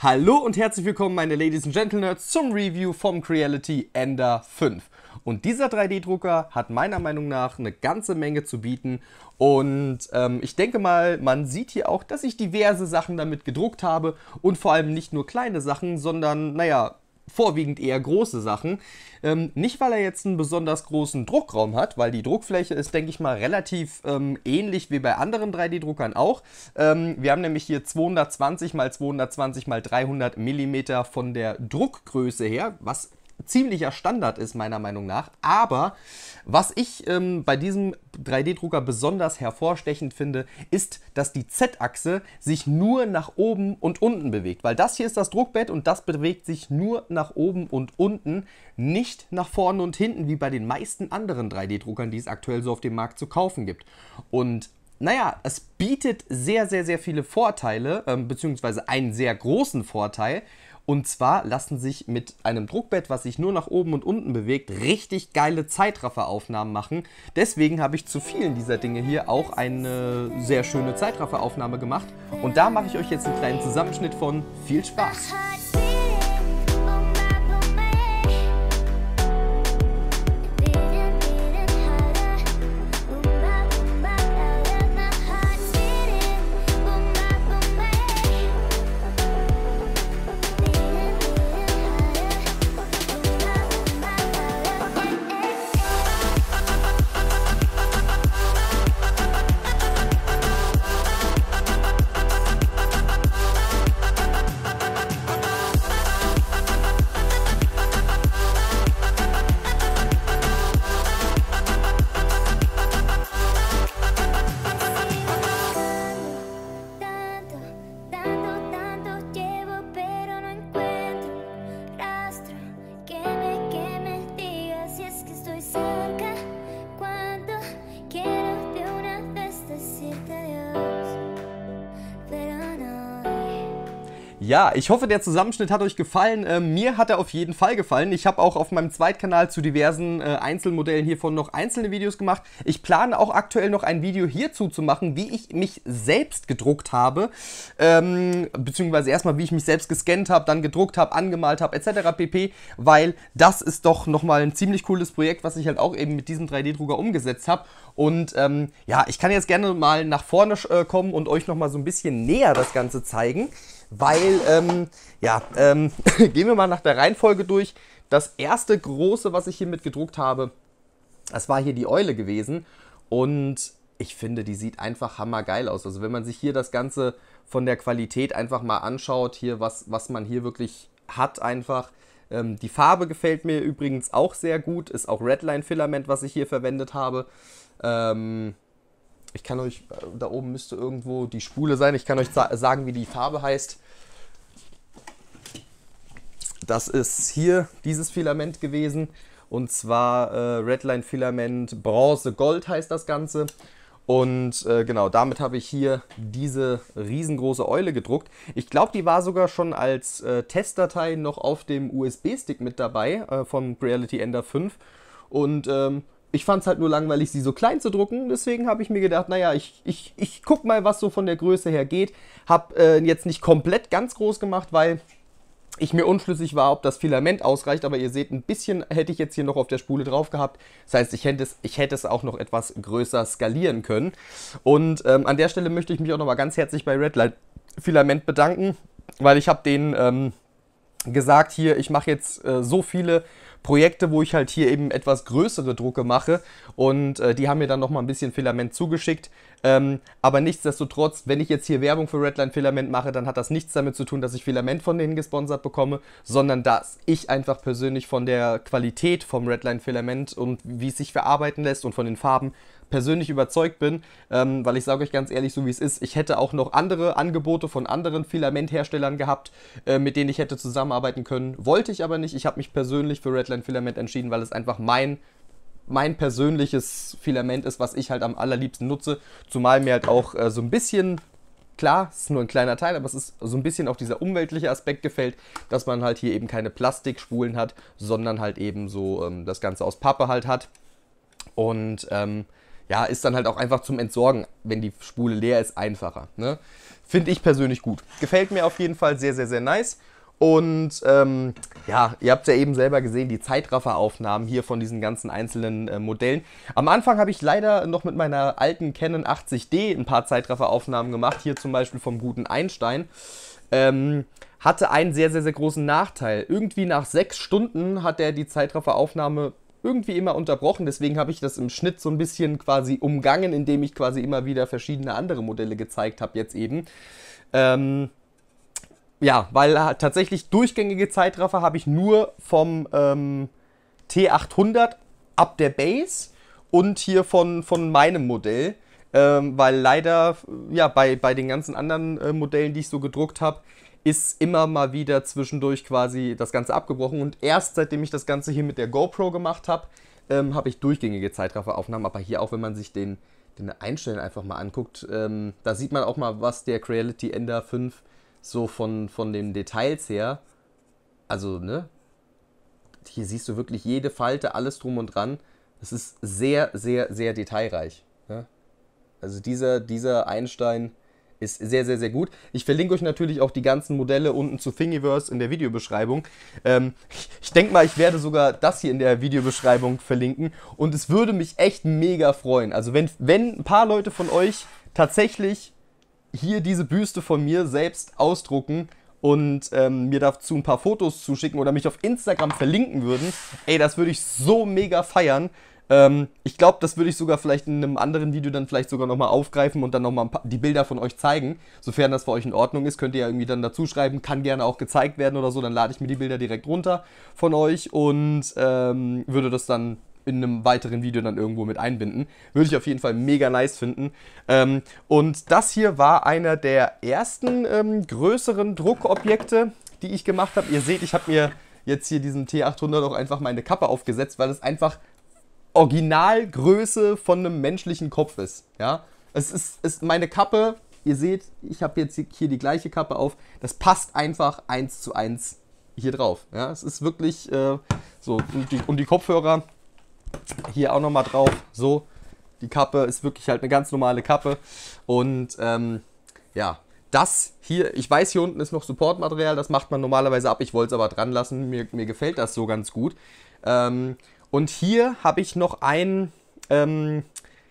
Hallo und herzlich willkommen, meine Ladies and Gentlemen, zum Review vom Creality Ender 5. Und dieser 3D-Drucker hat meiner Meinung nach eine ganze Menge zu bieten. Und ähm, ich denke mal, man sieht hier auch, dass ich diverse Sachen damit gedruckt habe. Und vor allem nicht nur kleine Sachen, sondern, naja, vorwiegend eher große Sachen. Ähm, nicht, weil er jetzt einen besonders großen Druckraum hat, weil die Druckfläche ist, denke ich mal, relativ ähm, ähnlich wie bei anderen 3D-Druckern auch. Ähm, wir haben nämlich hier 220 x 220 x 300 mm von der Druckgröße her, was ziemlicher Standard ist, meiner Meinung nach. Aber was ich ähm, bei diesem 3D-Drucker besonders hervorstechend finde, ist, dass die Z-Achse sich nur nach oben und unten bewegt. Weil das hier ist das Druckbett und das bewegt sich nur nach oben und unten, nicht nach vorne und hinten, wie bei den meisten anderen 3D-Druckern, die es aktuell so auf dem Markt zu kaufen gibt. Und naja, es bietet sehr, sehr, sehr viele Vorteile, ähm, beziehungsweise einen sehr großen Vorteil, und zwar lassen sich mit einem Druckbett, was sich nur nach oben und unten bewegt, richtig geile Zeitrafferaufnahmen machen. Deswegen habe ich zu vielen dieser Dinge hier auch eine sehr schöne Zeitrafferaufnahme gemacht. Und da mache ich euch jetzt einen kleinen Zusammenschnitt von. Viel Spaß! ich hoffe, der Zusammenschnitt hat euch gefallen. Äh, mir hat er auf jeden Fall gefallen. Ich habe auch auf meinem Zweitkanal zu diversen äh, Einzelmodellen hiervon noch einzelne Videos gemacht. Ich plane auch aktuell noch ein Video hierzu zu machen, wie ich mich selbst gedruckt habe. Ähm, beziehungsweise erstmal, wie ich mich selbst gescannt habe, dann gedruckt habe, angemalt habe, etc. pp. Weil das ist doch nochmal ein ziemlich cooles Projekt, was ich halt auch eben mit diesem 3D-Drucker umgesetzt habe. Und ähm, ja, ich kann jetzt gerne mal nach vorne äh, kommen und euch nochmal so ein bisschen näher das Ganze zeigen weil, ähm, ja, ähm, gehen wir mal nach der Reihenfolge durch. Das erste große, was ich hier mit gedruckt habe, das war hier die Eule gewesen und ich finde, die sieht einfach hammergeil aus. Also wenn man sich hier das Ganze von der Qualität einfach mal anschaut, hier was, was man hier wirklich hat einfach. Ähm, die Farbe gefällt mir übrigens auch sehr gut, ist auch Redline-Filament, was ich hier verwendet habe. Ähm, ich kann euch, äh, da oben müsste irgendwo die Spule sein. Ich kann euch sagen, wie die Farbe heißt. Das ist hier dieses Filament gewesen. Und zwar äh, Redline Filament Bronze Gold heißt das Ganze. Und äh, genau, damit habe ich hier diese riesengroße Eule gedruckt. Ich glaube, die war sogar schon als äh, Testdatei noch auf dem USB-Stick mit dabei äh, vom Reality Ender 5. Und ähm, ich fand es halt nur langweilig, sie so klein zu drucken. Deswegen habe ich mir gedacht, naja, ich, ich, ich guck mal, was so von der Größe her geht. Habe äh, jetzt nicht komplett ganz groß gemacht, weil ich mir unschlüssig war, ob das Filament ausreicht, aber ihr seht, ein bisschen hätte ich jetzt hier noch auf der Spule drauf gehabt. Das heißt, ich hätte es, ich hätte es auch noch etwas größer skalieren können. Und ähm, an der Stelle möchte ich mich auch nochmal ganz herzlich bei Redlight Filament bedanken, weil ich habe denen ähm, gesagt, hier, ich mache jetzt äh, so viele Projekte, wo ich halt hier eben etwas größere Drucke mache und äh, die haben mir dann nochmal ein bisschen Filament zugeschickt. Ähm, aber nichtsdestotrotz, wenn ich jetzt hier Werbung für Redline Filament mache, dann hat das nichts damit zu tun, dass ich Filament von denen gesponsert bekomme, sondern dass ich einfach persönlich von der Qualität vom Redline Filament und wie es sich verarbeiten lässt und von den Farben persönlich überzeugt bin, ähm, weil ich sage euch ganz ehrlich, so wie es ist, ich hätte auch noch andere Angebote von anderen Filamentherstellern gehabt, äh, mit denen ich hätte zusammenarbeiten können. Wollte ich aber nicht. Ich habe mich persönlich für Redline Filament entschieden, weil es einfach mein mein persönliches Filament ist, was ich halt am allerliebsten nutze, zumal mir halt auch äh, so ein bisschen klar, es ist nur ein kleiner Teil, aber es ist so ein bisschen auch dieser umweltliche Aspekt gefällt, dass man halt hier eben keine Plastikspulen hat, sondern halt eben so ähm, das Ganze aus Pappe halt hat. Und ähm, ja, ist dann halt auch einfach zum Entsorgen, wenn die Spule leer ist, einfacher. Ne? Finde ich persönlich gut. Gefällt mir auf jeden Fall sehr, sehr, sehr nice. Und ähm, ja, ihr habt ja eben selber gesehen, die Zeitrafferaufnahmen hier von diesen ganzen einzelnen äh, Modellen. Am Anfang habe ich leider noch mit meiner alten Canon 80D ein paar Zeitrafferaufnahmen gemacht. Hier zum Beispiel vom guten Einstein. Ähm, hatte einen sehr, sehr, sehr großen Nachteil. Irgendwie nach sechs Stunden hat er die Zeitrafferaufnahme irgendwie immer unterbrochen. Deswegen habe ich das im Schnitt so ein bisschen quasi umgangen, indem ich quasi immer wieder verschiedene andere Modelle gezeigt habe jetzt eben. Ähm, ja, weil tatsächlich durchgängige Zeitraffer habe ich nur vom ähm, T800 ab der Base und hier von, von meinem Modell. Ähm, weil leider, ja, bei, bei den ganzen anderen äh, Modellen, die ich so gedruckt habe, ist immer mal wieder zwischendurch quasi das Ganze abgebrochen. Und erst seitdem ich das Ganze hier mit der GoPro gemacht habe, ähm, habe ich durchgängige Zeitrafferaufnahmen. Aber hier auch, wenn man sich den, den Einstellen einfach mal anguckt, ähm, da sieht man auch mal, was der Creality Ender 5 so von, von den Details her, also, ne? Hier siehst du wirklich jede Falte, alles drum und dran. Es ist sehr, sehr, sehr detailreich. Ne? Also dieser, dieser Einstein, ist sehr, sehr, sehr gut. Ich verlinke euch natürlich auch die ganzen Modelle unten zu Thingiverse in der Videobeschreibung. Ähm, ich, ich denke mal, ich werde sogar das hier in der Videobeschreibung verlinken. Und es würde mich echt mega freuen. Also wenn, wenn ein paar Leute von euch tatsächlich hier diese Büste von mir selbst ausdrucken und ähm, mir dazu ein paar Fotos zuschicken oder mich auf Instagram verlinken würden, ey, das würde ich so mega feiern. Ähm, ich glaube, das würde ich sogar vielleicht in einem anderen Video dann vielleicht sogar nochmal aufgreifen und dann nochmal die Bilder von euch zeigen. Sofern das für euch in Ordnung ist, könnt ihr ja irgendwie dann dazu schreiben, kann gerne auch gezeigt werden oder so. Dann lade ich mir die Bilder direkt runter von euch und ähm, würde das dann in einem weiteren Video dann irgendwo mit einbinden. Würde ich auf jeden Fall mega nice finden. Ähm, und das hier war einer der ersten ähm, größeren Druckobjekte, die ich gemacht habe. Ihr seht, ich habe mir jetzt hier diesen T800 auch einfach meine Kappe aufgesetzt, weil es einfach Originalgröße von einem menschlichen Kopf ist. Ja? Es ist, ist meine Kappe, ihr seht, ich habe jetzt hier die gleiche Kappe auf. Das passt einfach eins zu eins hier drauf. Ja? Es ist wirklich äh, so. Und die, und die Kopfhörer hier auch nochmal drauf. So, die Kappe ist wirklich halt eine ganz normale Kappe. Und ähm, ja, das hier, ich weiß, hier unten ist noch Supportmaterial, das macht man normalerweise ab. Ich wollte es aber dran lassen. Mir, mir gefällt das so ganz gut. Ähm, und hier habe ich noch einen ähm,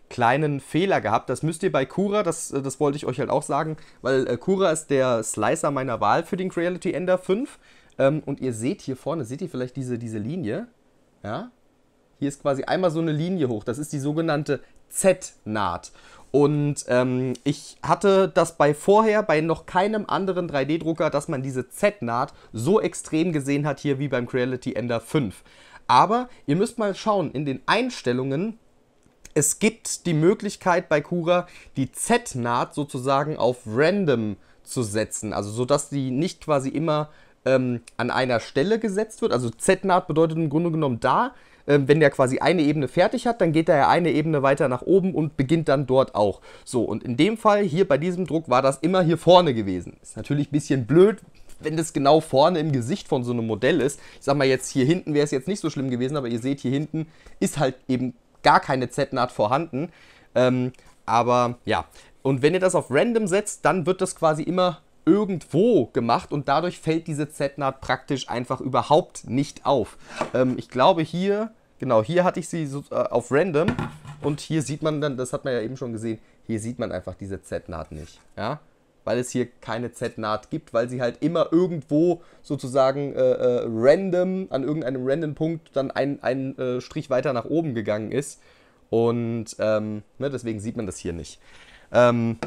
kleinen Fehler gehabt. Das müsst ihr bei Cura, das, äh, das wollte ich euch halt auch sagen, weil äh, Cura ist der Slicer meiner Wahl für den Creality Ender 5. Ähm, und ihr seht hier vorne, seht ihr vielleicht diese, diese Linie? Ja? Hier ist quasi einmal so eine Linie hoch. Das ist die sogenannte Z-Naht. Und ähm, ich hatte das bei vorher, bei noch keinem anderen 3D-Drucker, dass man diese Z-Naht so extrem gesehen hat hier wie beim Creality Ender 5. Aber ihr müsst mal schauen, in den Einstellungen, es gibt die Möglichkeit bei Cura, die Z-Naht sozusagen auf Random zu setzen. Also sodass die nicht quasi immer ähm, an einer Stelle gesetzt wird. Also Z-Naht bedeutet im Grunde genommen da, ähm, wenn der quasi eine Ebene fertig hat, dann geht er ja eine Ebene weiter nach oben und beginnt dann dort auch. So, und in dem Fall hier bei diesem Druck war das immer hier vorne gewesen. Ist natürlich ein bisschen blöd, wenn das genau vorne im Gesicht von so einem Modell ist, ich sag mal jetzt hier hinten wäre es jetzt nicht so schlimm gewesen, aber ihr seht hier hinten ist halt eben gar keine Z-Naht vorhanden. Ähm, aber ja, und wenn ihr das auf Random setzt, dann wird das quasi immer irgendwo gemacht und dadurch fällt diese Z-Naht praktisch einfach überhaupt nicht auf. Ähm, ich glaube hier, genau, hier hatte ich sie so, äh, auf Random und hier sieht man dann, das hat man ja eben schon gesehen, hier sieht man einfach diese Z-Naht nicht. Ja, weil es hier keine Z-Naht gibt, weil sie halt immer irgendwo sozusagen äh, äh, random, an irgendeinem random Punkt dann einen äh, Strich weiter nach oben gegangen ist. Und ähm, ne, deswegen sieht man das hier nicht. Ähm,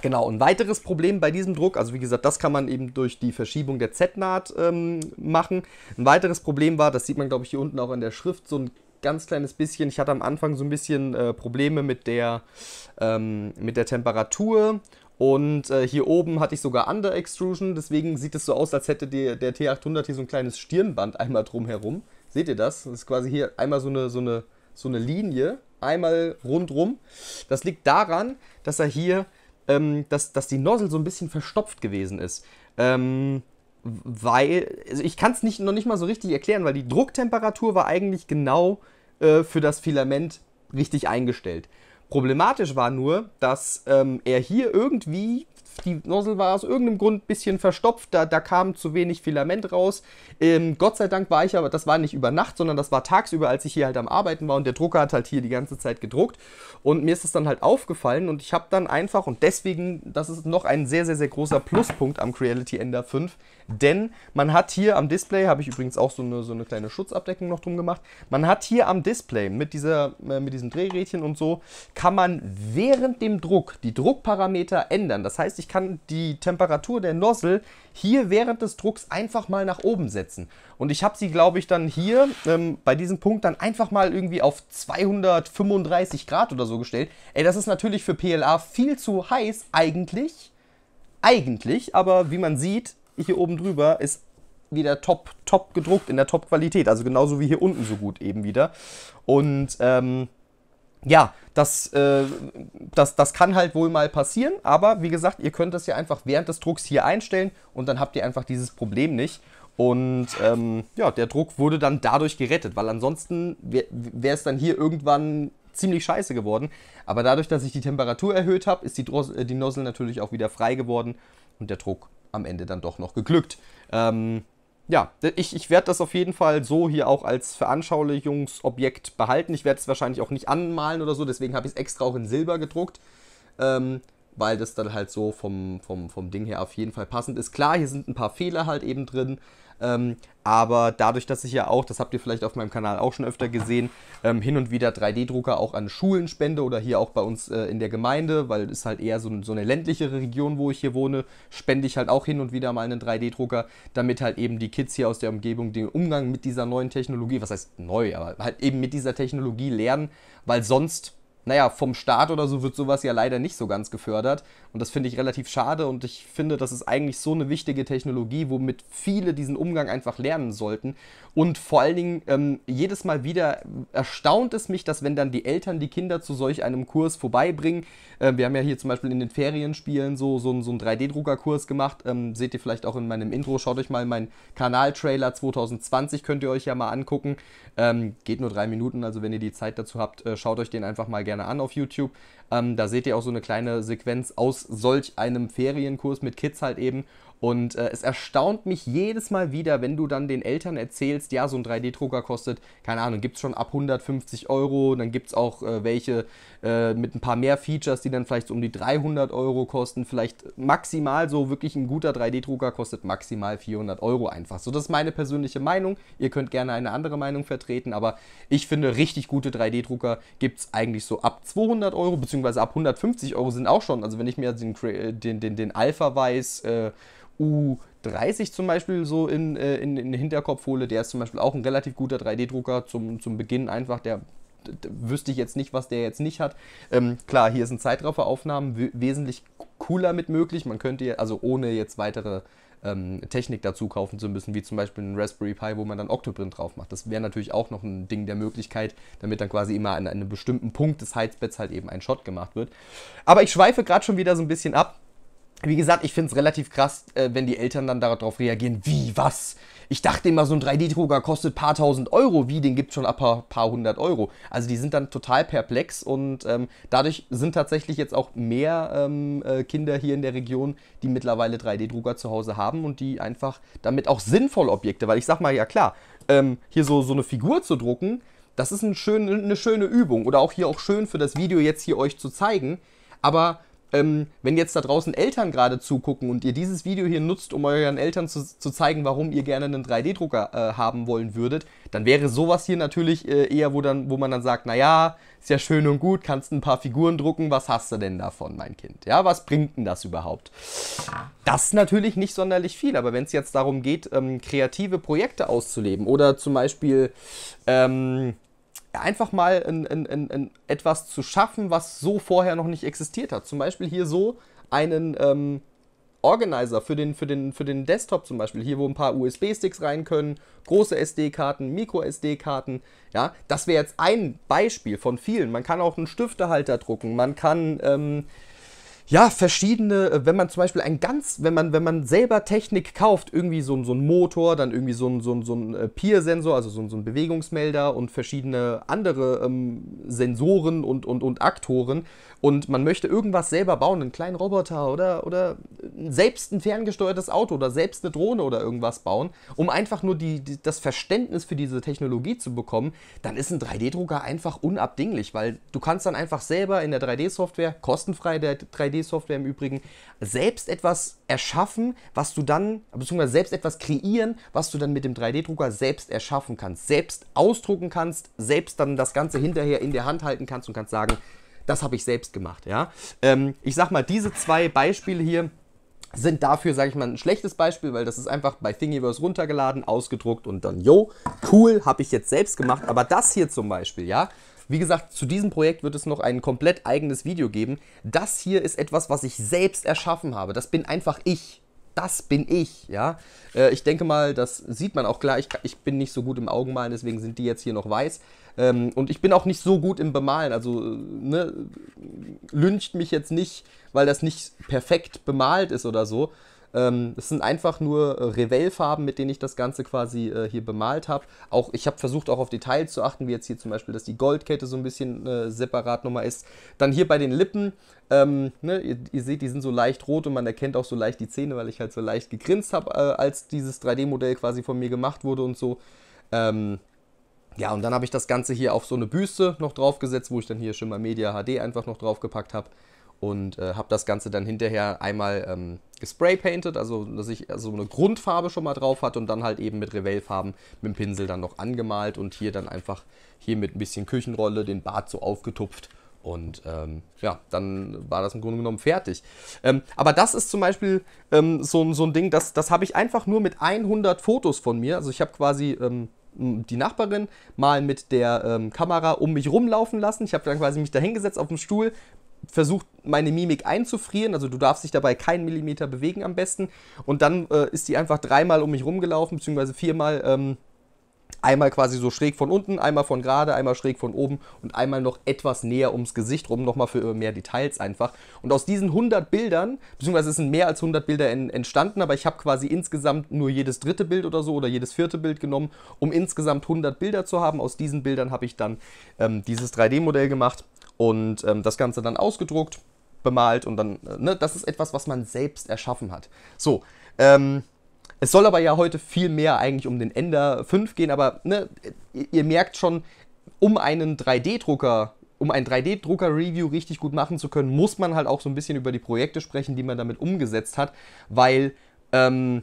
genau, ein weiteres Problem bei diesem Druck, also wie gesagt, das kann man eben durch die Verschiebung der Z-Naht ähm, machen. Ein weiteres Problem war, das sieht man glaube ich hier unten auch in der Schrift, so ein ganz kleines bisschen, ich hatte am Anfang so ein bisschen äh, Probleme mit der, ähm, mit der Temperatur und äh, hier oben hatte ich sogar Under Extrusion, deswegen sieht es so aus, als hätte die, der T800 hier so ein kleines Stirnband einmal drumherum. Seht ihr das? Das ist quasi hier einmal so eine, so eine, so eine Linie, einmal rundrum. Das liegt daran, dass er hier, ähm, dass, dass die Nozzle so ein bisschen verstopft gewesen ist. Ähm, weil, also ich kann es nicht, noch nicht mal so richtig erklären, weil die Drucktemperatur war eigentlich genau äh, für das Filament richtig eingestellt. Problematisch war nur, dass ähm, er hier irgendwie die Nozzle war aus irgendeinem Grund ein bisschen verstopft, da, da kam zu wenig Filament raus. Ähm, Gott sei Dank war ich aber, das war nicht über Nacht, sondern das war tagsüber, als ich hier halt am Arbeiten war und der Drucker hat halt hier die ganze Zeit gedruckt und mir ist das dann halt aufgefallen und ich habe dann einfach und deswegen, das ist noch ein sehr, sehr, sehr großer Pluspunkt am Creality Ender 5, denn man hat hier am Display, habe ich übrigens auch so eine, so eine kleine Schutzabdeckung noch drum gemacht, man hat hier am Display mit, dieser, äh, mit diesem Drehrädchen und so, kann man während dem Druck die Druckparameter ändern. Das heißt, ich ich kann die Temperatur der Nozzle hier während des Drucks einfach mal nach oben setzen. Und ich habe sie, glaube ich, dann hier ähm, bei diesem Punkt dann einfach mal irgendwie auf 235 Grad oder so gestellt. Ey, das ist natürlich für PLA viel zu heiß eigentlich. Eigentlich, aber wie man sieht, hier oben drüber ist wieder top, top gedruckt in der Top-Qualität. Also genauso wie hier unten so gut eben wieder. Und ähm, ja, das, äh, das, das kann halt wohl mal passieren, aber wie gesagt, ihr könnt das ja einfach während des Drucks hier einstellen und dann habt ihr einfach dieses Problem nicht. Und ähm, ja, der Druck wurde dann dadurch gerettet, weil ansonsten wäre es dann hier irgendwann ziemlich scheiße geworden. Aber dadurch, dass ich die Temperatur erhöht habe, ist die, Drossel, äh, die Nozzle natürlich auch wieder frei geworden und der Druck am Ende dann doch noch geglückt. Ähm, ja, ich, ich werde das auf jeden Fall so hier auch als Veranschaulichungsobjekt behalten. Ich werde es wahrscheinlich auch nicht anmalen oder so, deswegen habe ich es extra auch in Silber gedruckt. Ähm, weil das dann halt so vom, vom, vom Ding her auf jeden Fall passend ist. Klar, hier sind ein paar Fehler halt eben drin, ähm, aber dadurch, dass ich ja auch, das habt ihr vielleicht auf meinem Kanal auch schon öfter gesehen, ähm, hin und wieder 3D-Drucker auch an Schulen spende oder hier auch bei uns äh, in der Gemeinde, weil es halt eher so, so, eine ländlichere Region, wo ich hier wohne, spende ich halt auch hin und wieder mal einen 3D-Drucker, damit halt eben die Kids hier aus der Umgebung den Umgang mit dieser neuen Technologie, was heißt neu, aber halt eben mit dieser Technologie lernen, weil sonst naja, vom Staat oder so wird sowas ja leider nicht so ganz gefördert. Und das finde ich relativ schade und ich finde, das ist eigentlich so eine wichtige Technologie, womit viele diesen Umgang einfach lernen sollten. Und vor allen Dingen, ähm, jedes Mal wieder erstaunt es mich, dass wenn dann die Eltern die Kinder zu solch einem Kurs vorbeibringen, äh, wir haben ja hier zum Beispiel in den Ferienspielen so, so, so einen 3D-Druckerkurs gemacht, ähm, seht ihr vielleicht auch in meinem Intro, schaut euch mal meinen Kanal-Trailer 2020, könnt ihr euch ja mal angucken. Ähm, geht nur drei Minuten, also wenn ihr die Zeit dazu habt, äh, schaut euch den einfach mal gerne gerne an auf YouTube. Ähm, da seht ihr auch so eine kleine Sequenz aus solch einem Ferienkurs mit Kids halt eben. Und äh, es erstaunt mich jedes Mal wieder, wenn du dann den Eltern erzählst, ja, so ein 3D-Drucker kostet, keine Ahnung, gibt es schon ab 150 Euro, dann gibt es auch äh, welche äh, mit ein paar mehr Features, die dann vielleicht so um die 300 Euro kosten, vielleicht maximal so wirklich ein guter 3D-Drucker kostet maximal 400 Euro einfach. So, das ist meine persönliche Meinung. Ihr könnt gerne eine andere Meinung vertreten, aber ich finde, richtig gute 3D-Drucker gibt es eigentlich so ab 200 Euro, beziehungsweise ab 150 Euro sind auch schon, also wenn ich mir den, äh, den, den, den Alpha weiß, äh, U30 zum Beispiel so in, äh, in, in den Hinterkopf hole, der ist zum Beispiel auch ein relativ guter 3D-Drucker zum, zum Beginn einfach, der wüsste ich jetzt nicht, was der jetzt nicht hat. Ähm, klar, hier sind Zeitrafferaufnahmen wesentlich cooler mit möglich. Man könnte, also ohne jetzt weitere ähm, Technik dazu kaufen zu müssen, wie zum Beispiel ein Raspberry Pi, wo man dann Octoprint drauf macht. Das wäre natürlich auch noch ein Ding der Möglichkeit, damit dann quasi immer an einem bestimmten Punkt des Heizbetts halt eben ein Shot gemacht wird. Aber ich schweife gerade schon wieder so ein bisschen ab wie gesagt, ich finde es relativ krass, äh, wenn die Eltern dann darauf reagieren, wie, was? Ich dachte immer, so ein 3D-Drucker kostet paar tausend Euro, wie, den gibt schon ab paar, paar hundert Euro. Also die sind dann total perplex und ähm, dadurch sind tatsächlich jetzt auch mehr ähm, äh, Kinder hier in der Region, die mittlerweile 3D-Drucker zu Hause haben und die einfach damit auch sinnvoll Objekte, weil ich sag mal, ja klar, ähm, hier so, so eine Figur zu drucken, das ist ein schön, eine schöne Übung oder auch hier auch schön für das Video jetzt hier euch zu zeigen, aber ähm, wenn jetzt da draußen Eltern gerade zugucken und ihr dieses Video hier nutzt, um euren Eltern zu, zu zeigen, warum ihr gerne einen 3D-Drucker äh, haben wollen würdet, dann wäre sowas hier natürlich äh, eher, wo, dann, wo man dann sagt, naja, ist ja schön und gut, kannst ein paar Figuren drucken, was hast du denn davon, mein Kind? Ja, was bringt denn das überhaupt? Das ist natürlich nicht sonderlich viel, aber wenn es jetzt darum geht, ähm, kreative Projekte auszuleben oder zum Beispiel... Ähm, einfach mal in, in, in, etwas zu schaffen, was so vorher noch nicht existiert hat. Zum Beispiel hier so einen ähm, Organizer für den, für, den, für den Desktop zum Beispiel, hier wo ein paar USB-Sticks rein können, große SD-Karten, Micro-SD-Karten, ja, das wäre jetzt ein Beispiel von vielen. Man kann auch einen Stiftehalter drucken, man kann ähm, ja, verschiedene, äh, wenn man zum Beispiel ein ganz, wenn man, wenn man selber Technik kauft, irgendwie so, so ein Motor, dann irgendwie so ein, so ein, so ein äh, Peer-Sensor, also so ein, so ein Bewegungsmelder und verschiedene andere ähm, Sensoren und, und, und Aktoren, und man möchte irgendwas selber bauen, einen kleinen Roboter oder, oder selbst ein ferngesteuertes Auto oder selbst eine Drohne oder irgendwas bauen, um einfach nur die, die das Verständnis für diese Technologie zu bekommen, dann ist ein 3D-Drucker einfach unabdinglich, weil du kannst dann einfach selber in der 3D-Software, kostenfrei der 3D-Software im Übrigen, selbst etwas erschaffen, was du dann, beziehungsweise selbst etwas kreieren, was du dann mit dem 3D-Drucker selbst erschaffen kannst, selbst ausdrucken kannst, selbst dann das Ganze hinterher in der Hand halten kannst und kannst sagen, das habe ich selbst gemacht. Ja? Ähm, ich sag mal, diese zwei Beispiele hier sind dafür, sage ich mal, ein schlechtes Beispiel, weil das ist einfach bei Thingiverse runtergeladen, ausgedruckt und dann, jo, cool, habe ich jetzt selbst gemacht. Aber das hier zum Beispiel, ja, wie gesagt, zu diesem Projekt wird es noch ein komplett eigenes Video geben. Das hier ist etwas, was ich selbst erschaffen habe. Das bin einfach ich. Das bin ich, ja. Äh, ich denke mal, das sieht man auch klar. ich, bin nicht so gut im Augenmalen, deswegen sind die jetzt hier noch weiß. Ähm, und ich bin auch nicht so gut im Bemalen. Also äh, ne, lyncht mich jetzt nicht, weil das nicht perfekt bemalt ist oder so. Ähm, es sind einfach nur äh, Revell-Farben, mit denen ich das Ganze quasi äh, hier bemalt habe. Auch ich habe versucht, auch auf Details zu achten, wie jetzt hier zum Beispiel, dass die Goldkette so ein bisschen äh, separat nochmal ist. Dann hier bei den Lippen, ähm, ne, ihr, ihr, seht, die sind so leicht rot und man erkennt auch so leicht die Zähne, weil ich halt so leicht gegrinst habe, äh, als dieses 3D-Modell quasi von mir gemacht wurde und so. Ähm, ja, und dann habe ich das Ganze hier auf so eine Büste noch draufgesetzt, wo ich dann hier Schimmer Media HD einfach noch draufgepackt habe und äh, habe das Ganze dann hinterher einmal ähm, gespraypainted, also dass ich so also eine Grundfarbe schon mal drauf hatte und dann halt eben mit Revellfarben mit dem Pinsel dann noch angemalt und hier dann einfach hier mit ein bisschen Küchenrolle den Bart so aufgetupft und ähm, ja, dann war das im Grunde genommen fertig. Ähm, aber das ist zum Beispiel ähm, so, so ein Ding, das, das habe ich einfach nur mit 100 Fotos von mir. Also ich habe quasi ähm, die Nachbarin mal mit der ähm, Kamera um mich rumlaufen lassen. Ich habe dann quasi mich dahingesetzt auf dem Stuhl, versucht meine Mimik einzufrieren, also du darfst dich dabei keinen Millimeter bewegen am besten. Und dann äh, ist die einfach dreimal um mich rumgelaufen, beziehungsweise viermal. Ähm, Einmal quasi so schräg von unten, einmal von gerade, einmal schräg von oben und einmal noch etwas näher ums Gesicht rum, nochmal für mehr Details einfach. Und aus diesen 100 Bildern, beziehungsweise es sind mehr als 100 Bilder en entstanden, aber ich habe quasi insgesamt nur jedes dritte Bild oder so oder jedes vierte Bild genommen, um insgesamt 100 Bilder zu haben. Aus diesen Bildern habe ich dann ähm, dieses 3D-Modell gemacht und ähm, das Ganze dann ausgedruckt, bemalt und dann, äh, ne, das ist etwas, was man selbst erschaffen hat. So, ähm, es soll aber ja heute viel mehr eigentlich um den Ender 5 gehen, aber ne, ihr merkt schon, um einen 3D-Drucker, um ein 3D-Drucker-Review richtig gut machen zu können, muss man halt auch so ein bisschen über die Projekte sprechen, die man damit umgesetzt hat, weil ähm,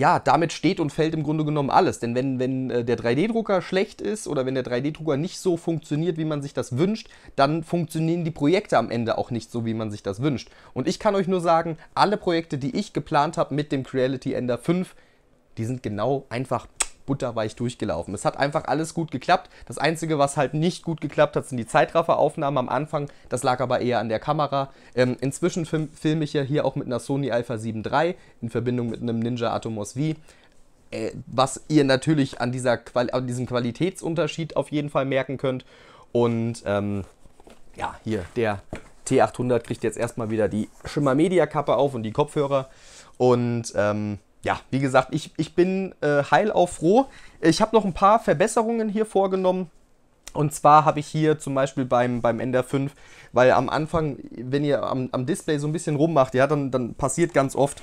ja, damit steht und fällt im Grunde genommen alles. Denn wenn, wenn äh, der 3D-Drucker schlecht ist oder wenn der 3D-Drucker nicht so funktioniert, wie man sich das wünscht, dann funktionieren die Projekte am Ende auch nicht so, wie man sich das wünscht. Und ich kann euch nur sagen, alle Projekte, die ich geplant habe mit dem Creality Ender 5, die sind genau einfach butterweich durchgelaufen. Es hat einfach alles gut geklappt. Das Einzige, was halt nicht gut geklappt hat, sind die Zeitrafferaufnahmen am Anfang. Das lag aber eher an der Kamera. Ähm, inzwischen film, film ich ja hier auch mit einer Sony Alpha 7 III in Verbindung mit einem Ninja Atomos V. Äh, was ihr natürlich an, dieser Quali an diesem Qualitätsunterschied auf jeden Fall merken könnt. Und ähm, ja, hier, der T800 kriegt jetzt erstmal wieder die Schimmer Media Kappe auf und die Kopfhörer. Und ähm, ja, wie gesagt, ich, ich bin äh, heilauf froh. Ich habe noch ein paar Verbesserungen hier vorgenommen. Und zwar habe ich hier zum Beispiel beim, beim NDR 5, weil am Anfang, wenn ihr am, am Display so ein bisschen rummacht, ja, dann, dann passiert ganz oft,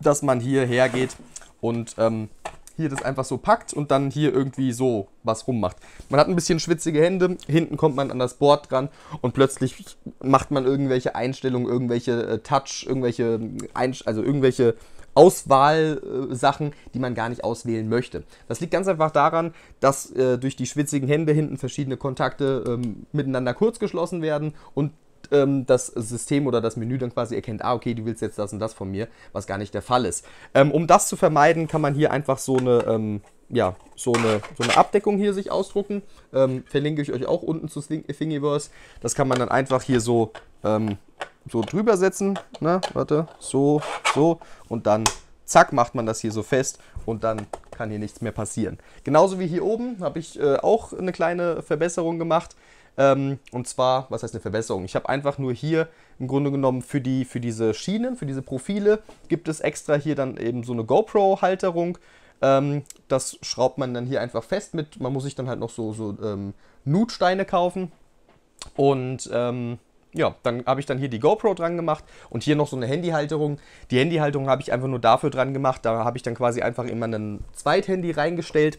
dass man hier hergeht und ähm, hier das einfach so packt und dann hier irgendwie so was rummacht. Man hat ein bisschen schwitzige Hände, hinten kommt man an das Board dran und plötzlich macht man irgendwelche Einstellungen, irgendwelche äh, Touch, irgendwelche, ähm, Einst also irgendwelche Auswahlsachen, die man gar nicht auswählen möchte. Das liegt ganz einfach daran, dass äh, durch die schwitzigen Hände hinten verschiedene Kontakte ähm, miteinander kurzgeschlossen werden und ähm, das System oder das Menü dann quasi erkennt, ah, okay, du willst jetzt das und das von mir, was gar nicht der Fall ist. Ähm, um das zu vermeiden, kann man hier einfach so eine, ähm, ja, so eine, so eine Abdeckung hier sich ausdrucken. verlinke ich euch auch unten zu Thingiverse. Das kann man dann einfach hier so ähm, so drüber setzen. Ne? Warte, so, so. Und dann zack, macht man das hier so fest und dann kann hier nichts mehr passieren. Genauso wie hier oben habe ich äh, auch eine kleine Verbesserung gemacht. Ähm, und zwar, was heißt eine Verbesserung? Ich habe einfach nur hier im Grunde genommen für, die, für diese Schienen, für diese Profile, gibt es extra hier dann eben so eine GoPro-Halterung. Ähm, das schraubt man dann hier einfach fest mit. Man muss sich dann halt noch so, so ähm, Nutsteine kaufen. Und ähm, ja, dann habe ich dann hier die GoPro dran gemacht und hier noch so eine Handyhalterung. Die Handyhalterung habe ich einfach nur dafür dran gemacht. Da habe ich dann quasi einfach immer ein Zweithandy reingestellt,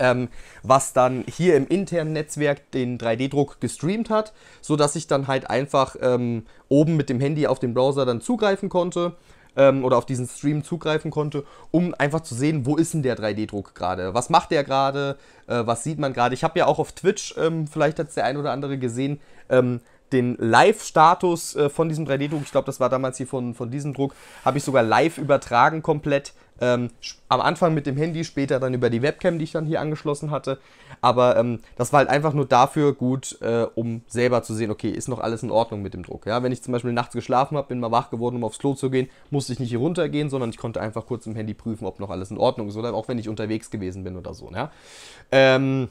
ähm, was dann hier im internen Netzwerk den 3D-Druck gestreamt hat, sodass ich dann halt einfach ähm, oben mit dem Handy auf den Browser dann zugreifen konnte ähm, oder auf diesen Stream zugreifen konnte, um einfach zu sehen, wo ist denn der 3D-Druck gerade? Was macht der gerade? Äh, was sieht man gerade? Ich habe ja auch auf Twitch, ähm, vielleicht hat es der ein oder andere gesehen, ähm, den Live-Status äh, von diesem 3D-Druck, ich glaube, das war damals hier von, von diesem Druck, habe ich sogar live übertragen komplett. Ähm, am Anfang mit dem Handy, später dann über die Webcam, die ich dann hier angeschlossen hatte. Aber ähm, das war halt einfach nur dafür gut, äh, um selber zu sehen, okay, ist noch alles in Ordnung mit dem Druck. Ja? Wenn ich zum Beispiel nachts geschlafen habe, bin mal wach geworden, um aufs Klo zu gehen, musste ich nicht hier runtergehen, sondern ich konnte einfach kurz im Handy prüfen, ob noch alles in Ordnung ist oder auch wenn ich unterwegs gewesen bin oder so. Ja? Ähm,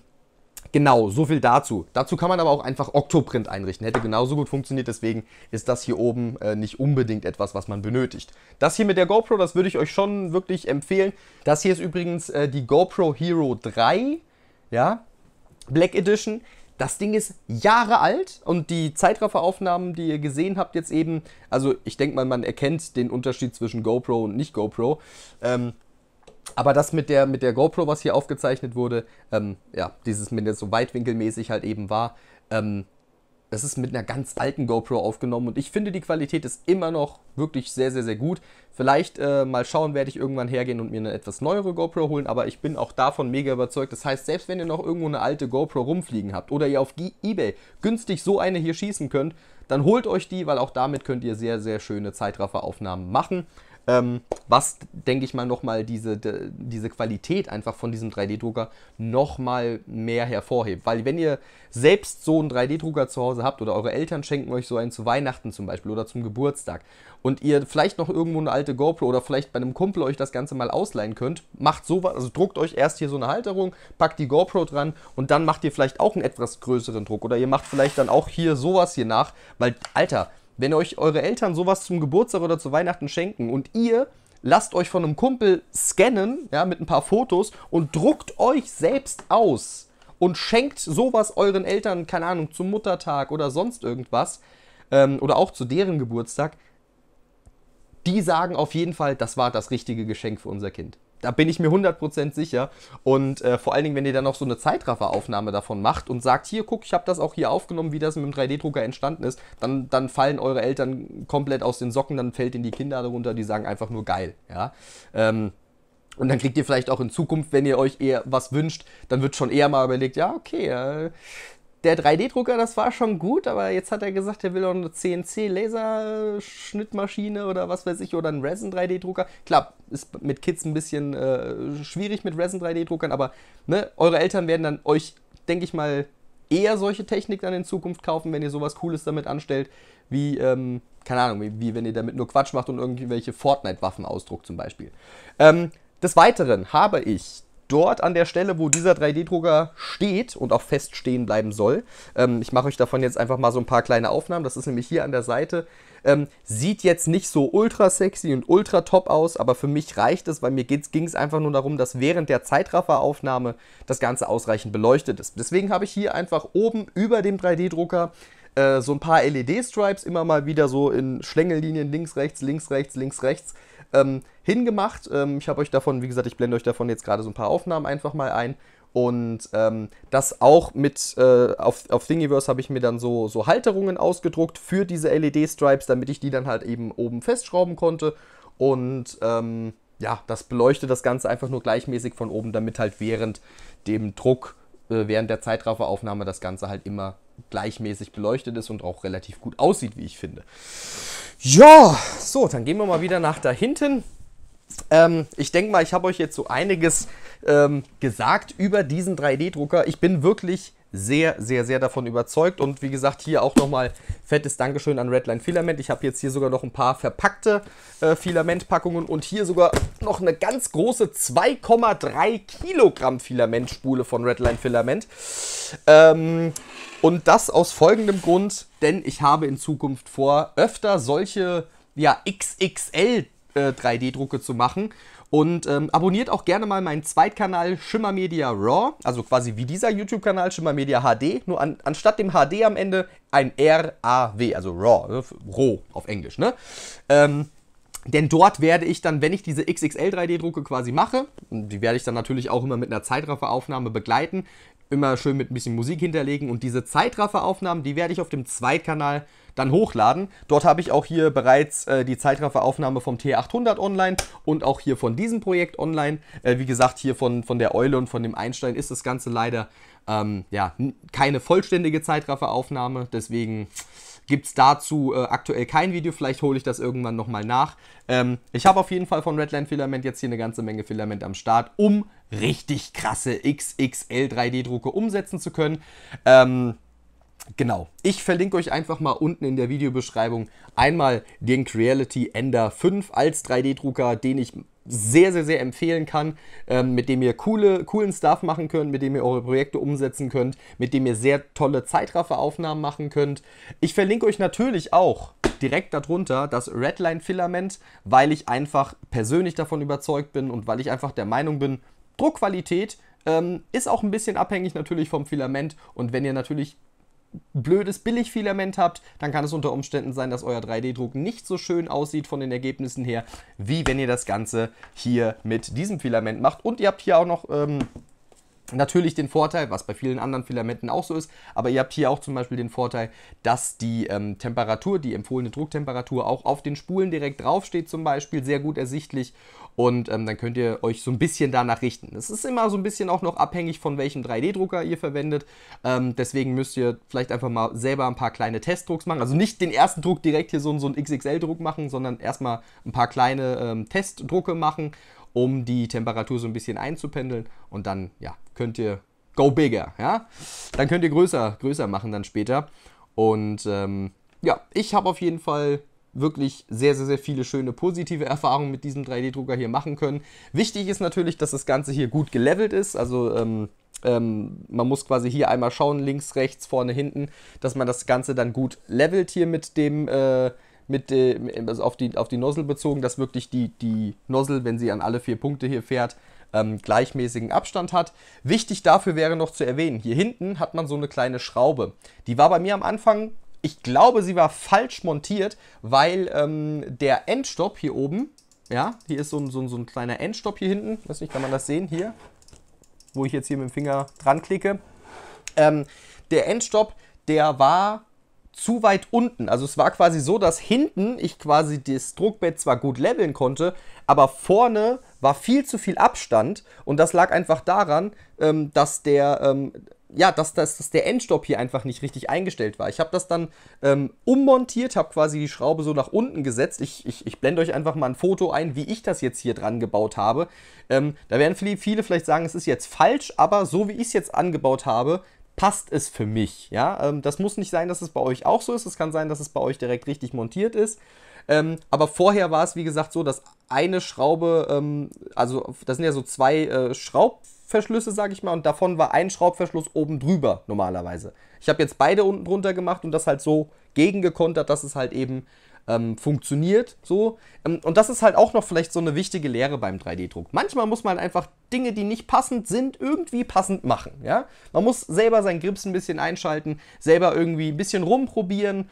Genau, so viel dazu. Dazu kann man aber auch einfach Octoprint einrichten. Hätte genauso gut funktioniert, deswegen ist das hier oben äh, nicht unbedingt etwas, was man benötigt. Das hier mit der GoPro, das würde ich euch schon wirklich empfehlen. Das hier ist übrigens äh, die GoPro Hero 3, ja, Black Edition. Das Ding ist Jahre alt und die Zeitrafferaufnahmen, die ihr gesehen habt jetzt eben, also ich denke mal, man erkennt den Unterschied zwischen GoPro und nicht GoPro. Ähm, aber das mit der, mit der GoPro, was hier aufgezeichnet wurde, ähm, ja, dieses mit der so weitwinkelmäßig halt eben war, ähm, das ist mit einer ganz alten GoPro aufgenommen und ich finde, die Qualität ist immer noch wirklich sehr, sehr, sehr gut. Vielleicht äh, mal schauen, werde ich irgendwann hergehen und mir eine etwas neuere GoPro holen, aber ich bin auch davon mega überzeugt. Das heißt, selbst wenn ihr noch irgendwo eine alte GoPro rumfliegen habt oder ihr auf Ebay günstig so eine hier schießen könnt, dann holt euch die, weil auch damit könnt ihr sehr, sehr schöne Zeitrafferaufnahmen machen. Ähm, was, denke ich mal, nochmal diese, de, diese Qualität einfach von diesem 3D-Drucker nochmal mehr hervorhebt. Weil wenn ihr selbst so einen 3D-Drucker zu Hause habt oder eure Eltern schenken euch so einen zu Weihnachten zum Beispiel oder zum Geburtstag und ihr vielleicht noch irgendwo eine alte GoPro oder vielleicht bei einem Kumpel euch das Ganze mal ausleihen könnt, macht sowas, also druckt euch erst hier so eine Halterung, packt die GoPro dran und dann macht ihr vielleicht auch einen etwas größeren Druck oder ihr macht vielleicht dann auch hier sowas hier nach, weil, Alter, wenn euch eure Eltern sowas zum Geburtstag oder zu Weihnachten schenken und ihr lasst euch von einem Kumpel scannen, ja, mit ein paar Fotos und druckt euch selbst aus und schenkt sowas euren Eltern, keine Ahnung, zum Muttertag oder sonst irgendwas ähm, oder auch zu deren Geburtstag, die sagen auf jeden Fall, das war das richtige Geschenk für unser Kind da bin ich mir 100% sicher. Und äh, vor allen Dingen, wenn ihr dann noch so eine Zeitrafferaufnahme davon macht und sagt, hier, guck, ich habe das auch hier aufgenommen, wie das mit dem 3D-Drucker entstanden ist, dann, dann fallen eure Eltern komplett aus den Socken, dann fällt ihnen die Kinder darunter, die sagen einfach nur geil. Ja? Ähm, und dann kriegt ihr vielleicht auch in Zukunft, wenn ihr euch eher was wünscht, dann wird schon eher mal überlegt, ja, okay, äh, der 3D-Drucker, das war schon gut, aber jetzt hat er gesagt, er will auch eine CNC-Laserschnittmaschine oder was weiß ich, oder einen Resin 3D-Drucker. Klar, ist mit Kids ein bisschen äh, schwierig mit Resin 3D-Druckern, aber ne, eure Eltern werden dann euch, denke ich mal, eher solche Technik dann in Zukunft kaufen, wenn ihr sowas Cooles damit anstellt, wie, ähm, keine Ahnung, wie, wie, wenn ihr damit nur Quatsch macht und irgendwelche Fortnite-Waffen ausdruckt zum Beispiel. Ähm, des Weiteren habe ich dort an der Stelle, wo dieser 3D-Drucker steht und auch fest stehen bleiben soll. Ähm, ich mache euch davon jetzt einfach mal so ein paar kleine Aufnahmen. Das ist nämlich hier an der Seite. Ähm, sieht jetzt nicht so ultra sexy und ultra top aus, aber für mich reicht es, weil mir ging es einfach nur darum, dass während der Zeitrafferaufnahme das Ganze ausreichend beleuchtet ist. Deswegen habe ich hier einfach oben über dem 3D-Drucker äh, so ein paar LED-Stripes immer mal wieder so in Schlängellinien links, rechts, links, rechts, links, rechts ähm, hingemacht. Ähm, ich habe euch davon, wie gesagt, ich blende euch davon jetzt gerade so ein paar Aufnahmen einfach mal ein. Und ähm, das auch mit, äh, auf, auf Thingiverse habe ich mir dann so, so Halterungen ausgedruckt für diese LED-Stripes, damit ich die dann halt eben oben festschrauben konnte. Und ähm, ja, das beleuchtet das Ganze einfach nur gleichmäßig von oben, damit halt während dem Druck, äh, während der Zeitrafferaufnahme das Ganze halt immer gleichmäßig beleuchtet ist und auch relativ gut aussieht, wie ich finde. Ja, so, dann gehen wir mal wieder nach da hinten. Ähm, ich denke mal, ich habe euch jetzt so einiges ähm, gesagt über diesen 3D-Drucker. Ich bin wirklich sehr, sehr, sehr davon überzeugt. Und wie gesagt, hier auch nochmal fettes Dankeschön an Redline Filament. Ich habe jetzt hier sogar noch ein paar verpackte äh, Filamentpackungen und hier sogar noch eine ganz große 2,3 Kilogramm Filamentspule von Redline Filament. Ähm, und das aus folgendem Grund, denn ich habe in Zukunft vor, öfter solche ja, XXL äh, 3D-Drucke zu machen. Und ähm, abonniert auch gerne mal meinen Zweitkanal Media Raw, also quasi wie dieser YouTube-Kanal Media HD, nur an, anstatt dem HD am Ende ein R-A-W, also Raw, ne? Roh auf Englisch, ne? Ähm, denn dort werde ich dann, wenn ich diese XXL 3D-Drucke quasi mache, die werde ich dann natürlich auch immer mit einer Zeitrafferaufnahme begleiten, immer schön mit ein bisschen Musik hinterlegen und diese Zeitrafferaufnahmen, die werde ich auf dem Zweitkanal dann hochladen. Dort habe ich auch hier bereits äh, die Zeitrafferaufnahme vom T800 online und auch hier von diesem Projekt online. Äh, wie gesagt, hier von, von der Eule und von dem Einstein ist das Ganze leider ähm, ja, keine vollständige Zeitrafferaufnahme. Deswegen gibt es dazu äh, aktuell kein Video. Vielleicht hole ich das irgendwann nochmal nach. Ähm, ich habe auf jeden Fall von Redland Filament jetzt hier eine ganze Menge Filament am Start, um richtig krasse XXL 3D-Drucke umsetzen zu können. Ähm, Genau. Ich verlinke euch einfach mal unten in der Videobeschreibung einmal den Creality Ender 5 als 3D-Drucker, den ich sehr, sehr, sehr empfehlen kann, ähm, mit dem ihr coole, coolen Stuff machen könnt, mit dem ihr eure Projekte umsetzen könnt, mit dem ihr sehr tolle Zeitrafferaufnahmen machen könnt. Ich verlinke euch natürlich auch direkt darunter das Redline-Filament, weil ich einfach persönlich davon überzeugt bin und weil ich einfach der Meinung bin, Druckqualität ähm, ist auch ein bisschen abhängig natürlich vom Filament und wenn ihr natürlich blödes Billigfilament habt, dann kann es unter Umständen sein, dass euer 3D-Druck nicht so schön aussieht von den Ergebnissen her, wie wenn ihr das Ganze hier mit diesem Filament macht. Und ihr habt hier auch noch ähm, Natürlich den Vorteil, was bei vielen anderen Filamenten auch so ist, aber ihr habt hier auch zum Beispiel den Vorteil, dass die ähm, Temperatur, die empfohlene Drucktemperatur auch auf den Spulen direkt draufsteht zum Beispiel, sehr gut ersichtlich und ähm, dann könnt ihr euch so ein bisschen danach richten. Es ist immer so ein bisschen auch noch abhängig von welchem 3D-Drucker ihr verwendet, ähm, deswegen müsst ihr vielleicht einfach mal selber ein paar kleine Testdrucks machen, also nicht den ersten Druck direkt hier so, so einen XXL-Druck machen, sondern erstmal ein paar kleine ähm, Testdrucke machen um die Temperatur so ein bisschen einzupendeln und dann ja, könnt ihr go bigger, ja? Dann könnt ihr größer, größer machen dann später. Und ähm, ja, ich habe auf jeden Fall wirklich sehr, sehr, sehr viele schöne positive Erfahrungen mit diesem 3D-Drucker hier machen können. Wichtig ist natürlich, dass das Ganze hier gut gelevelt ist, also ähm, ähm, man muss quasi hier einmal schauen, links, rechts, vorne, hinten, dass man das Ganze dann gut levelt hier mit dem, äh, mit, äh, also auf, die, auf die Nozzle bezogen, dass wirklich die, die Nozzle, wenn sie an alle vier Punkte hier fährt, ähm, gleichmäßigen Abstand hat. Wichtig dafür wäre noch zu erwähnen, hier hinten hat man so eine kleine Schraube. Die war bei mir am Anfang, ich glaube, sie war falsch montiert, weil ähm, der Endstopp hier oben, ja, hier ist so ein, so ein, so ein kleiner Endstopp hier hinten, weiß nicht, kann man das sehen, hier, wo ich jetzt hier mit dem Finger dran klicke. Ähm, der Endstopp, der war zu weit unten. Also es war quasi so, dass hinten ich quasi das Druckbett zwar gut leveln konnte, aber vorne war viel zu viel Abstand und das lag einfach daran, ähm, dass der ähm, ja, dass, dass, dass der Endstopp hier einfach nicht richtig eingestellt war. Ich habe das dann ähm, ummontiert, habe quasi die Schraube so nach unten gesetzt. Ich, ich, ich blende euch einfach mal ein Foto ein, wie ich das jetzt hier dran gebaut habe. Ähm, da werden viele, viele vielleicht sagen, es ist jetzt falsch, aber so wie ich es jetzt angebaut habe, passt es für mich. Ja? Ähm, das muss nicht sein, dass es bei euch auch so ist. Es kann sein, dass es bei euch direkt richtig montiert ist. Ähm, aber vorher war es, wie gesagt, so, dass eine Schraube, ähm, also das sind ja so zwei äh, Schraubverschlüsse, sage ich mal, und davon war ein Schraubverschluss oben drüber normalerweise. Ich habe jetzt beide unten drunter gemacht und das halt so gegengekontert, dass es halt eben ähm, funktioniert so. Ähm, und das ist halt auch noch vielleicht so eine wichtige Lehre beim 3D-Druck. Manchmal muss man halt einfach Dinge, die nicht passend sind, irgendwie passend machen. Ja? Man muss selber seinen Grips ein bisschen einschalten, selber irgendwie ein bisschen rumprobieren,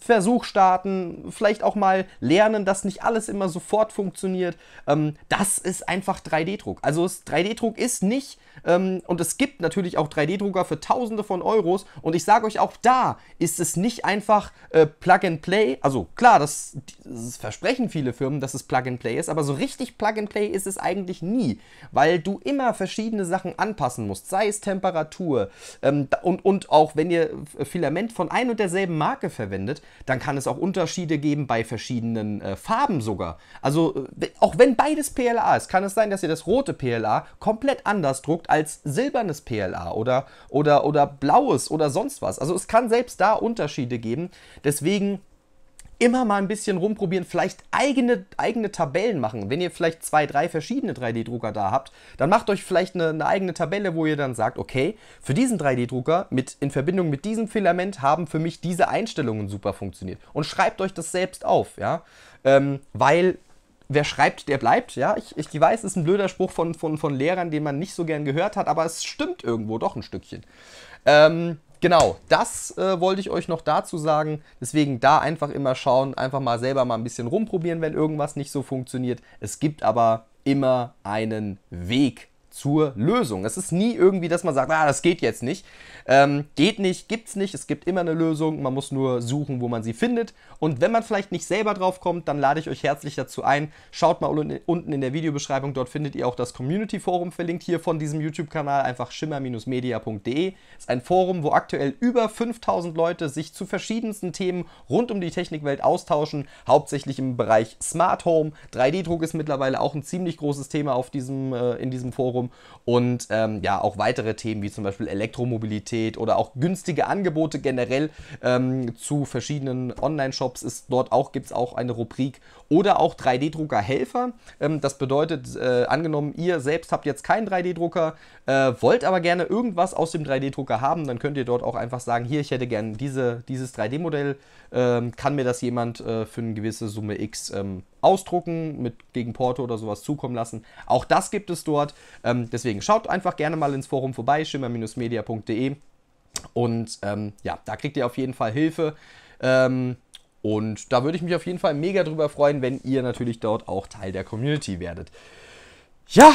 Versuch starten, vielleicht auch mal lernen, dass nicht alles immer sofort funktioniert. Ähm, das ist einfach 3D-Druck. Also 3D-Druck ist nicht, ähm, und es gibt natürlich auch 3D-Drucker für Tausende von Euros, und ich sage euch auch da ist es nicht einfach äh, Plug and Play. Also klar, das, das versprechen viele Firmen, dass es Plug and Play ist, aber so richtig Plug and Play ist es eigentlich nie weil du immer verschiedene Sachen anpassen musst, sei es Temperatur ähm, und, und auch wenn ihr äh, Filament von ein und derselben Marke verwendet, dann kann es auch Unterschiede geben bei verschiedenen äh, Farben sogar. Also äh, auch wenn beides PLA ist, kann es sein, dass ihr das rote PLA komplett anders druckt als silbernes PLA oder, oder, oder blaues oder sonst was. Also es kann selbst da Unterschiede geben. Deswegen immer mal ein bisschen rumprobieren, vielleicht eigene, eigene Tabellen machen. Wenn ihr vielleicht zwei, drei verschiedene 3D-Drucker da habt, dann macht euch vielleicht eine, eine, eigene Tabelle, wo ihr dann sagt, okay, für diesen 3D-Drucker in Verbindung mit diesem Filament haben für mich diese Einstellungen super funktioniert. Und schreibt euch das selbst auf, ja. Ähm, weil wer schreibt, der bleibt. Ja, ich, ich weiß, ist ein blöder Spruch von, von, von Lehrern, den man nicht so gern gehört hat, aber es stimmt irgendwo doch ein Stückchen. Ähm, Genau, das äh, wollte ich euch noch dazu sagen. Deswegen da einfach immer schauen, einfach mal selber mal ein bisschen rumprobieren, wenn irgendwas nicht so funktioniert. Es gibt aber immer einen Weg zur Lösung. Es ist nie irgendwie, dass man sagt, ah, das geht jetzt nicht. Ähm, geht nicht, gibt's nicht, es gibt immer eine Lösung, man muss nur suchen, wo man sie findet. Und wenn man vielleicht nicht selber drauf kommt, dann lade ich euch herzlich dazu ein. Schaut mal unten in der Videobeschreibung, dort findet ihr auch das Community Forum verlinkt hier von diesem YouTube-Kanal, einfach schimmer-media.de. Ist ein Forum, wo aktuell über 5000 Leute sich zu verschiedensten Themen rund um die Technikwelt austauschen, hauptsächlich im Bereich Smart Home. 3D-Druck ist mittlerweile auch ein ziemlich großes Thema auf diesem, äh, in diesem Forum. Datum und ähm, ja auch weitere Themen wie zum Beispiel Elektromobilität oder auch günstige Angebote generell ähm, zu verschiedenen Online-Shops ist dort auch gibt es auch eine Rubrik oder auch 3D-Drucker-Helfer. Ähm, das bedeutet äh, angenommen ihr selbst habt jetzt keinen 3D-Drucker, äh, wollt aber gerne irgendwas aus dem 3D-Drucker haben, dann könnt ihr dort auch einfach sagen hier ich hätte gerne diese, dieses 3D-Modell, ähm, kann mir das jemand äh, für eine gewisse Summe X ähm, ausdrucken, mit gegen Porto oder sowas zukommen lassen. Auch das gibt es dort. Ähm, deswegen schaut einfach gerne mal ins Forum vorbei, schimmer-media.de. Und ähm, ja, da kriegt ihr auf jeden Fall Hilfe. Ähm, und da würde ich mich auf jeden Fall mega drüber freuen, wenn ihr natürlich dort auch Teil der Community werdet. Ja,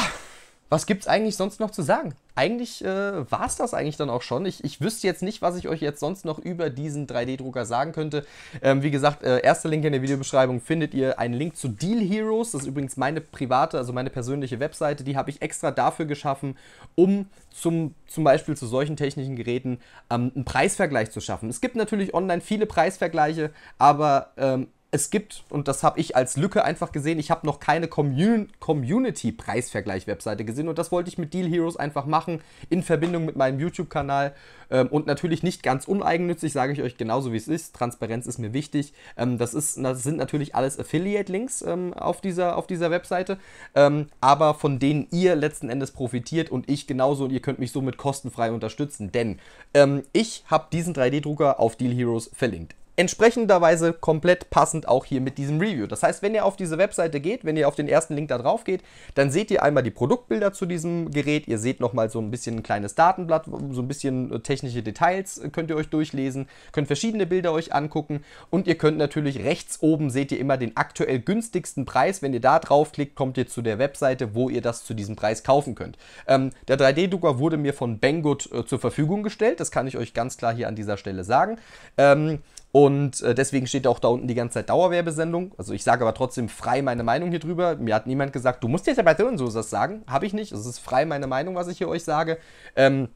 was gibt's eigentlich sonst noch zu sagen? Eigentlich äh, war es das eigentlich dann auch schon. Ich, ich wüsste jetzt nicht, was ich euch jetzt sonst noch über diesen 3D-Drucker sagen könnte. Ähm, wie gesagt, äh, erster Link in der Videobeschreibung findet ihr einen Link zu Deal Heroes. Das ist übrigens meine private, also meine persönliche Webseite. Die habe ich extra dafür geschaffen, um zum, zum Beispiel zu solchen technischen Geräten ähm, einen Preisvergleich zu schaffen. Es gibt natürlich online viele Preisvergleiche, aber ähm, es gibt, und das habe ich als Lücke einfach gesehen, ich habe noch keine Commun Community-Preisvergleich-Webseite gesehen und das wollte ich mit Deal Heroes einfach machen, in Verbindung mit meinem YouTube-Kanal ähm, und natürlich nicht ganz uneigennützig, sage ich euch genauso wie es ist, Transparenz ist mir wichtig. Ähm, das, ist, das sind natürlich alles Affiliate-Links ähm, auf, dieser, auf dieser Webseite, ähm, aber von denen ihr letzten Endes profitiert und ich genauso und ihr könnt mich somit kostenfrei unterstützen, denn ähm, ich habe diesen 3D-Drucker auf Deal Heroes verlinkt entsprechenderweise komplett passend auch hier mit diesem Review. Das heißt, wenn ihr auf diese Webseite geht, wenn ihr auf den ersten Link da drauf geht, dann seht ihr einmal die Produktbilder zu diesem Gerät, ihr seht nochmal so ein bisschen ein kleines Datenblatt, so ein bisschen äh, technische Details äh, könnt ihr euch durchlesen, könnt verschiedene Bilder euch angucken und ihr könnt natürlich rechts oben seht ihr immer den aktuell günstigsten Preis. Wenn ihr da draufklickt, kommt ihr zu der Webseite, wo ihr das zu diesem Preis kaufen könnt. Ähm, der 3D-Drucker wurde mir von Banggood äh, zur Verfügung gestellt, das kann ich euch ganz klar hier an dieser Stelle sagen. Ähm, und äh, deswegen steht auch da unten die ganze Zeit Dauerwerbesendung. Also ich sage aber trotzdem frei meine Meinung hier drüber. Mir hat niemand gesagt, du musst jetzt aber so und so das sagen. Habe ich nicht. Es ist frei meine Meinung, was ich hier euch sage. Ähm,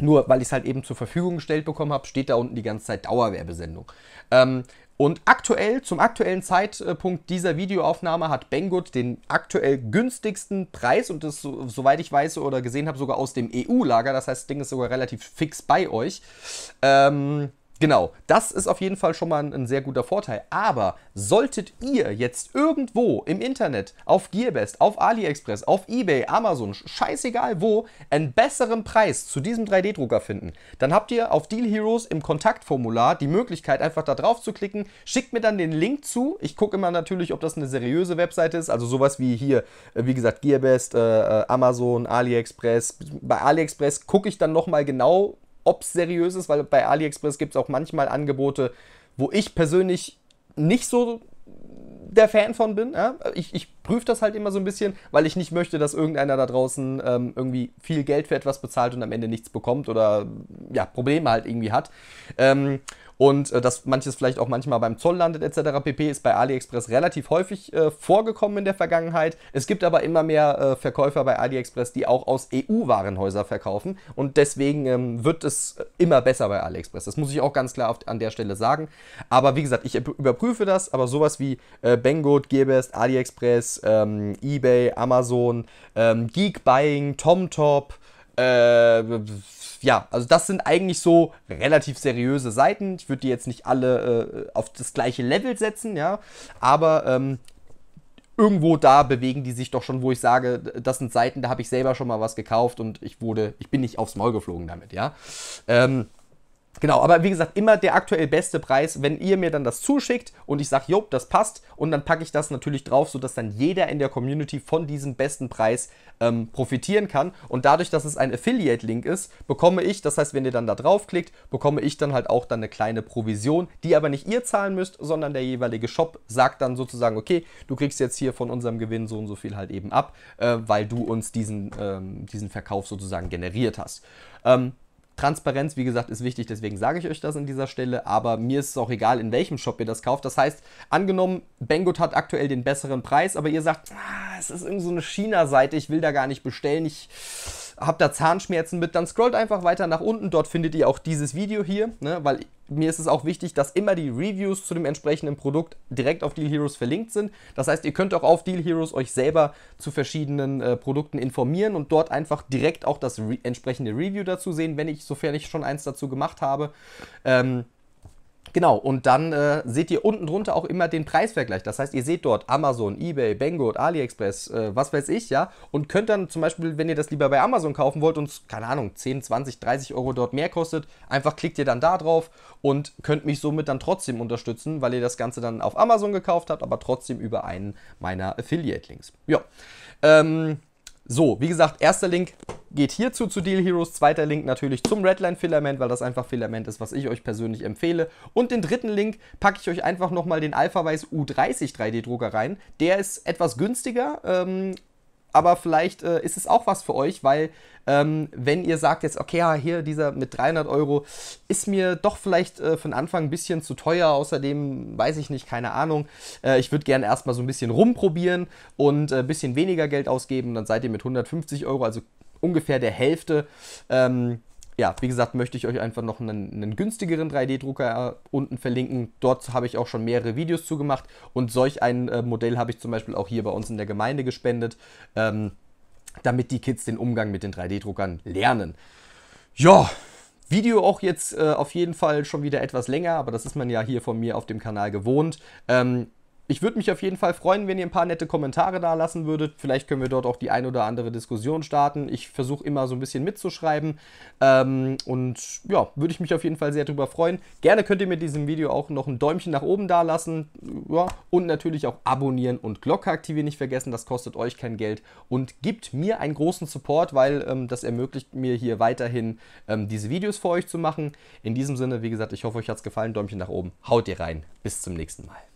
nur weil ich es halt eben zur Verfügung gestellt bekommen habe, steht da unten die ganze Zeit Dauerwerbesendung. Ähm, und aktuell, zum aktuellen Zeitpunkt dieser Videoaufnahme hat Banggood den aktuell günstigsten Preis und das, soweit ich weiß oder gesehen habe, sogar aus dem EU-Lager. Das heißt, das Ding ist sogar relativ fix bei euch. Ähm, Genau, das ist auf jeden Fall schon mal ein, ein, sehr guter Vorteil. Aber solltet ihr jetzt irgendwo im Internet, auf Gearbest, auf AliExpress, auf Ebay, Amazon, scheißegal wo, einen besseren Preis zu diesem 3D-Drucker finden, dann habt ihr auf Deal Heroes im Kontaktformular die Möglichkeit, einfach da drauf zu klicken. Schickt mir dann den Link zu. Ich gucke immer natürlich, ob das eine seriöse Webseite ist. Also sowas wie hier, äh, wie gesagt, Gearbest, äh, äh, Amazon, AliExpress. Bei AliExpress gucke ich dann nochmal genau ob es seriös ist, weil bei AliExpress gibt es auch manchmal Angebote, wo ich persönlich nicht so der Fan von bin. Ja? Ich, ich prüfe das halt immer so ein bisschen, weil ich nicht möchte, dass irgendeiner da draußen ähm, irgendwie viel Geld für etwas bezahlt und am Ende nichts bekommt oder ja, Probleme halt irgendwie hat. Ähm, und äh, dass manches vielleicht auch manchmal beim Zoll landet etc. pp. ist bei AliExpress relativ häufig äh, vorgekommen in der Vergangenheit. Es gibt aber immer mehr äh, Verkäufer bei AliExpress, die auch aus eu warenhäusern verkaufen und deswegen ähm, wird es äh, immer besser bei AliExpress. Das muss ich auch ganz klar auf, an der Stelle sagen. Aber wie gesagt, ich überprüfe das, aber sowas wie äh, Banggood, Gearbest, AliExpress, ähm, eBay, Amazon, ähm, Geekbuying, TomTop, äh, ja, also das sind eigentlich so relativ seriöse Seiten. Ich würde die jetzt nicht alle äh, auf das gleiche Level setzen, ja, aber ähm, irgendwo da bewegen die sich doch schon, wo ich sage, das sind Seiten, da habe ich selber schon mal was gekauft und ich wurde, ich bin nicht aufs Maul geflogen damit, ja. Ähm, Genau, aber wie gesagt, immer der aktuell beste Preis, wenn ihr mir dann das zuschickt und ich sage, jo, das passt und dann packe ich das natürlich drauf, sodass dann jeder in der Community von diesem besten Preis ähm, profitieren kann und dadurch, dass es ein Affiliate-Link ist, bekomme ich, das heißt, wenn ihr dann da draufklickt, bekomme ich dann halt auch dann eine kleine Provision, die aber nicht ihr zahlen müsst, sondern der jeweilige Shop sagt dann sozusagen, okay, du kriegst jetzt hier von unserem Gewinn so und so viel halt eben ab, äh, weil du uns diesen, ähm, diesen Verkauf sozusagen generiert hast. Ähm, Transparenz, wie gesagt, ist wichtig, deswegen sage ich euch das an dieser Stelle, aber mir ist es auch egal, in welchem Shop ihr das kauft. Das heißt, angenommen, Banggood hat aktuell den besseren Preis, aber ihr sagt, ah, es ist irgendwie so eine China-Seite, ich will da gar nicht bestellen, ich habt da Zahnschmerzen mit, dann scrollt einfach weiter nach unten. Dort findet ihr auch dieses Video hier, ne? weil mir ist es auch wichtig, dass immer die Reviews zu dem entsprechenden Produkt direkt auf Deal Heroes verlinkt sind. Das heißt, ihr könnt auch auf Deal Heroes euch selber zu verschiedenen äh, Produkten informieren und dort einfach direkt auch das re entsprechende Review dazu sehen, wenn ich, sofern ich schon eins dazu gemacht habe. Ähm, Genau, und dann äh, seht ihr unten drunter auch immer den Preisvergleich. Das heißt, ihr seht dort Amazon, Ebay, Banggood, AliExpress, äh, was weiß ich, ja. Und könnt dann zum Beispiel, wenn ihr das lieber bei Amazon kaufen wollt und, es, keine Ahnung, 10, 20, 30 Euro dort mehr kostet, einfach klickt ihr dann da drauf und könnt mich somit dann trotzdem unterstützen, weil ihr das Ganze dann auf Amazon gekauft habt, aber trotzdem über einen meiner Affiliate-Links. Ja, ähm, so, wie gesagt, erster Link geht hierzu zu Deal Heroes, zweiter Link natürlich zum Redline Filament, weil das einfach Filament ist, was ich euch persönlich empfehle. Und den dritten Link packe ich euch einfach nochmal den Alphaweiß U30 3D Drucker rein. Der ist etwas günstiger, ähm, aber vielleicht äh, ist es auch was für euch, weil ähm, wenn ihr sagt jetzt, okay, ja, hier dieser mit 300 Euro ist mir doch vielleicht äh, für Anfang ein bisschen zu teuer, außerdem weiß ich nicht, keine Ahnung, äh, ich würde gerne erstmal so ein bisschen rumprobieren und ein äh, bisschen weniger Geld ausgeben, dann seid ihr mit 150 Euro, also ungefähr der Hälfte, ähm, ja, wie gesagt, möchte ich euch einfach noch einen, einen günstigeren 3D-Drucker äh, unten verlinken. Dort habe ich auch schon mehrere Videos zugemacht und solch ein äh, Modell habe ich zum Beispiel auch hier bei uns in der Gemeinde gespendet, ähm, damit die Kids den Umgang mit den 3D-Druckern lernen. Ja, Video auch jetzt äh, auf jeden Fall schon wieder etwas länger, aber das ist man ja hier von mir auf dem Kanal gewohnt. Ähm, ich würde mich auf jeden Fall freuen, wenn ihr ein paar nette Kommentare da lassen würdet. Vielleicht können wir dort auch die ein oder andere Diskussion starten. Ich versuche immer so ein bisschen mitzuschreiben. Ähm, und ja, würde ich mich auf jeden Fall sehr drüber freuen. Gerne könnt ihr mit diesem Video auch noch ein Däumchen nach oben da lassen. Ja, und natürlich auch abonnieren und Glocke aktivieren nicht vergessen. Das kostet euch kein Geld und gibt mir einen großen Support, weil ähm, das ermöglicht mir hier weiterhin ähm, diese Videos für euch zu machen. In diesem Sinne, wie gesagt, ich hoffe, euch hat es gefallen. Däumchen nach oben. Haut ihr rein. Bis zum nächsten Mal.